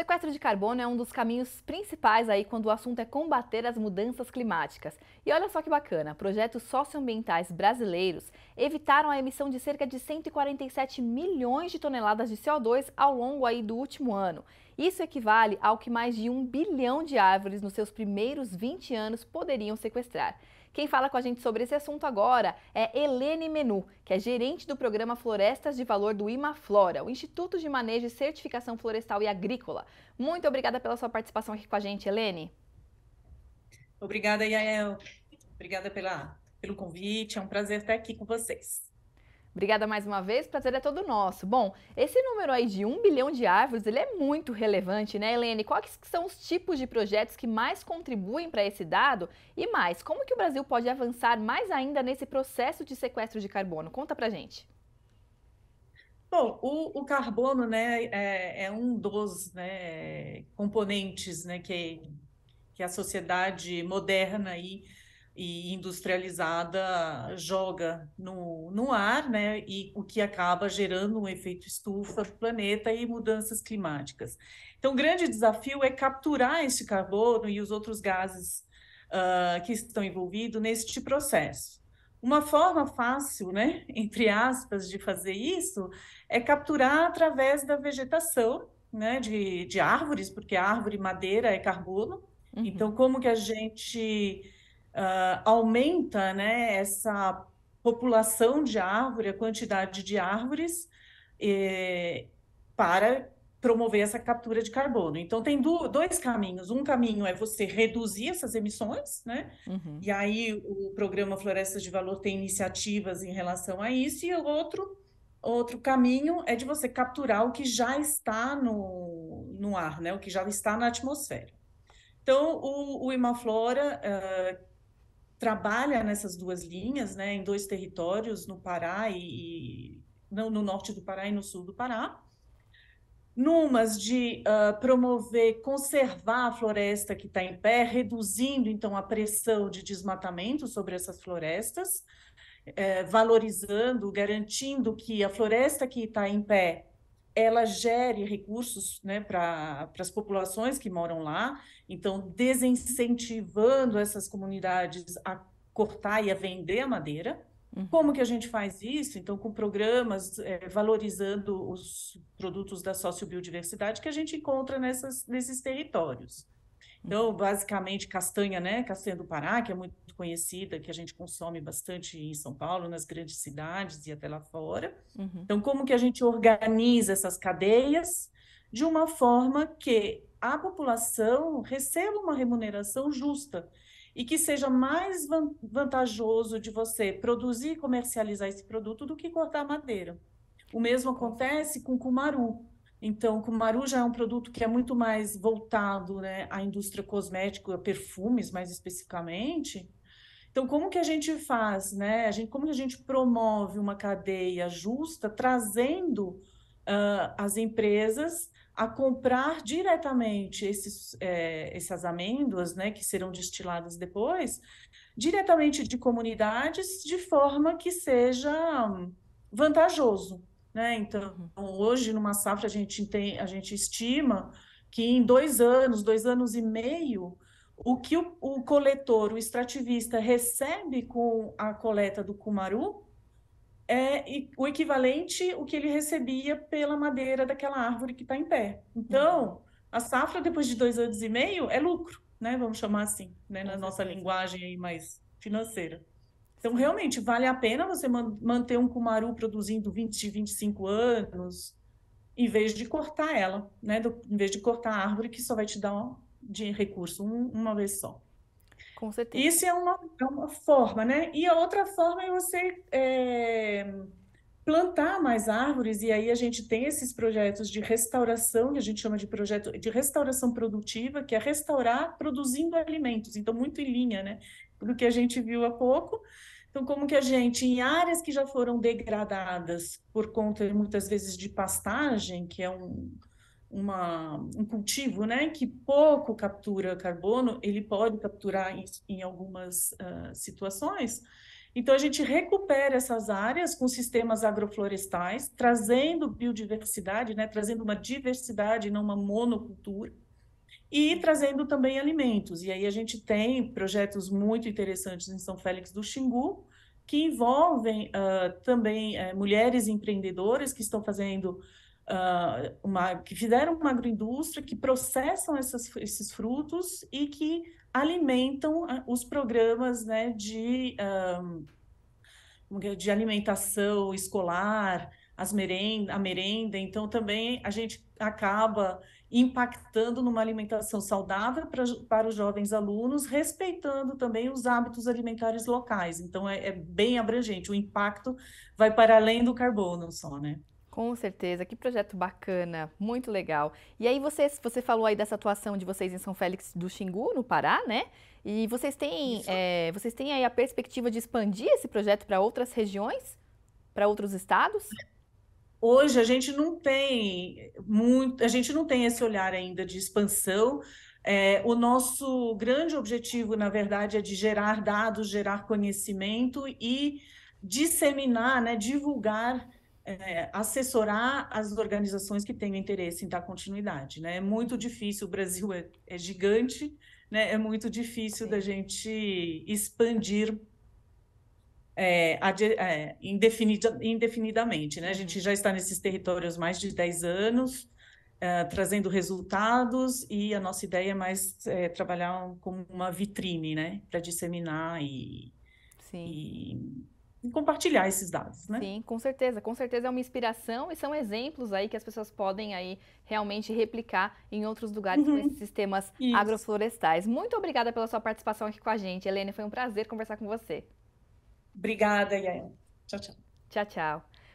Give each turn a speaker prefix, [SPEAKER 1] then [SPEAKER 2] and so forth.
[SPEAKER 1] Sequestro de carbono é um dos caminhos principais aí quando o assunto é combater as mudanças climáticas. E olha só que bacana, projetos socioambientais brasileiros evitaram a emissão de cerca de 147 milhões de toneladas de CO2 ao longo aí do último ano. Isso equivale ao que mais de um bilhão de árvores nos seus primeiros 20 anos poderiam sequestrar. Quem fala com a gente sobre esse assunto agora é Helene Menu, que é gerente do programa Florestas de Valor do Imaflora, o Instituto de Manejo e Certificação Florestal e Agrícola. Muito obrigada pela sua participação aqui com a gente, Helene.
[SPEAKER 2] Obrigada, Yael. Obrigada pela, pelo convite. É um prazer estar aqui com vocês.
[SPEAKER 1] Obrigada mais uma vez, prazer é todo nosso. Bom, esse número aí de um bilhão de árvores, ele é muito relevante, né, Helene? Quais são os tipos de projetos que mais contribuem para esse dado? E mais, como que o Brasil pode avançar mais ainda nesse processo de sequestro de carbono? Conta pra gente.
[SPEAKER 2] Bom, o, o carbono né, é, é um dos né, componentes né, que, que a sociedade moderna aí, e industrializada joga no, no ar, né? E o que acaba gerando um efeito estufa do planeta e mudanças climáticas. Então, o grande desafio é capturar esse carbono e os outros gases uh, que estão envolvidos neste processo. Uma forma fácil, né, entre aspas, de fazer isso é capturar através da vegetação, né, de, de árvores, porque árvore madeira é carbono. Uhum. Então, como que a gente uh, aumenta né, essa população de árvore, a quantidade de árvores, eh, para promover essa captura de carbono. Então, tem do, dois caminhos. Um caminho é você reduzir essas emissões, né? Uhum. E aí o programa Florestas de Valor tem iniciativas em relação a isso, e o outro, outro caminho é de você capturar o que já está no, no ar, né? O que já está na atmosfera. Então, o, o Imaflora, uh, trabalha nessas duas linhas, né, em dois territórios, no Pará e, e no, no norte do Pará e no sul do Pará numas de uh, promover, conservar a floresta que está em pé, reduzindo então a pressão de desmatamento sobre essas florestas, eh, valorizando, garantindo que a floresta que está em pé ela gere recursos né, para as populações que moram lá, então desincentivando essas comunidades a cortar e a vender a madeira. Uhum. Como que a gente faz isso? Então, com programas é, valorizando os produtos da sociobiodiversidade que a gente encontra nessas, nesses territórios. Então, basicamente, castanha, né? Castanha do Pará, que é muito conhecida, que a gente consome bastante em São Paulo, nas grandes cidades e até lá fora. Uhum. Então, como que a gente organiza essas cadeias de uma forma que a população receba uma remuneração justa e que seja mais vantajoso de você produzir e comercializar esse produto do que cortar madeira. O mesmo acontece com cumaru. Então, o Maru já é um produto que é muito mais voltado né, à indústria cosmética, a perfumes mais especificamente. Então, como que a gente faz, né? A gente, como que a gente promove uma cadeia justa, trazendo uh, as empresas a comprar diretamente esses, é, essas amêndoas, né, que serão destiladas depois, diretamente de comunidades, de forma que seja vantajoso né? Então, uhum. hoje, numa safra, a gente, tem, a gente estima que em dois anos, dois anos e meio, o que o, o coletor, o extrativista, recebe com a coleta do cumaru é o equivalente o que ele recebia pela madeira daquela árvore que está em pé. Então, a safra, depois de dois anos e meio, é lucro, né? Vamos chamar assim, né? na nossa linguagem aí mais financeira. Então, realmente, vale a pena você manter um cumaru produzindo 20, 25 anos, em vez de cortar ela, né? Do, em vez de cortar a árvore, que só vai te dar um, de recurso um, uma vez só.
[SPEAKER 1] Com certeza. Isso
[SPEAKER 2] é uma, é uma forma, né? E a outra forma é você é, plantar mais árvores, e aí a gente tem esses projetos de restauração, que a gente chama de projeto de restauração produtiva, que é restaurar produzindo alimentos, então muito em linha, né? Do que a gente viu há pouco. Então, como que a gente, em áreas que já foram degradadas por conta, muitas vezes, de pastagem, que é um, uma, um cultivo né, que pouco captura carbono, ele pode capturar em, em algumas uh, situações. Então, a gente recupera essas áreas com sistemas agroflorestais, trazendo biodiversidade, né, trazendo uma diversidade, não uma monocultura e trazendo também alimentos. E aí a gente tem projetos muito interessantes em São Félix do Xingu, que envolvem uh, também uh, mulheres empreendedoras que estão fazendo uh, uma, que fizeram uma agroindústria, que processam essas, esses frutos e que alimentam ah, os programas né, de, é, de alimentação escolar, as merenda, a merenda. Então, também a gente acaba impactando numa alimentação saudável pra, para os jovens alunos, respeitando também os hábitos alimentares locais. Então, é, é bem abrangente. O impacto vai para além do carbono só, né? Com certeza,
[SPEAKER 1] que projeto bacana, muito legal. E aí você, você falou aí dessa atuação de vocês em São Félix do Xingu, no Pará, né? E vocês têm, é, vocês têm aí a perspectiva de expandir esse projeto para outras regiões, para outros estados?
[SPEAKER 2] É hoje a gente não tem muito, a gente não tem esse olhar ainda de expansão. É, o nosso grande objetivo, na verdade, é de gerar dados, gerar conhecimento e disseminar, né, divulgar, é, assessorar as organizações que têm interesse em dar continuidade. Né? É muito difícil, o Brasil é, é gigante, né? é muito difícil Sim. da gente expandir é, é, indefinida, indefinidamente. Né? A gente já está nesses territórios mais de 10 anos, é, trazendo resultados, e a nossa ideia é mais é, trabalhar como uma vitrine né? para disseminar e, e, e, compartilhar esses dados. Né? Sim, com certeza.
[SPEAKER 1] Com certeza é uma inspiração e são exemplos aí que as pessoas podem aí realmente replicar em outros lugares uhum. com esses sistemas Isso. agroflorestais. Muito obrigada pela sua participação aqui com a gente, Helene. Foi um prazer conversar com você.
[SPEAKER 2] Obrigada, Yael. Tchau, tchau. Tchau, tchau.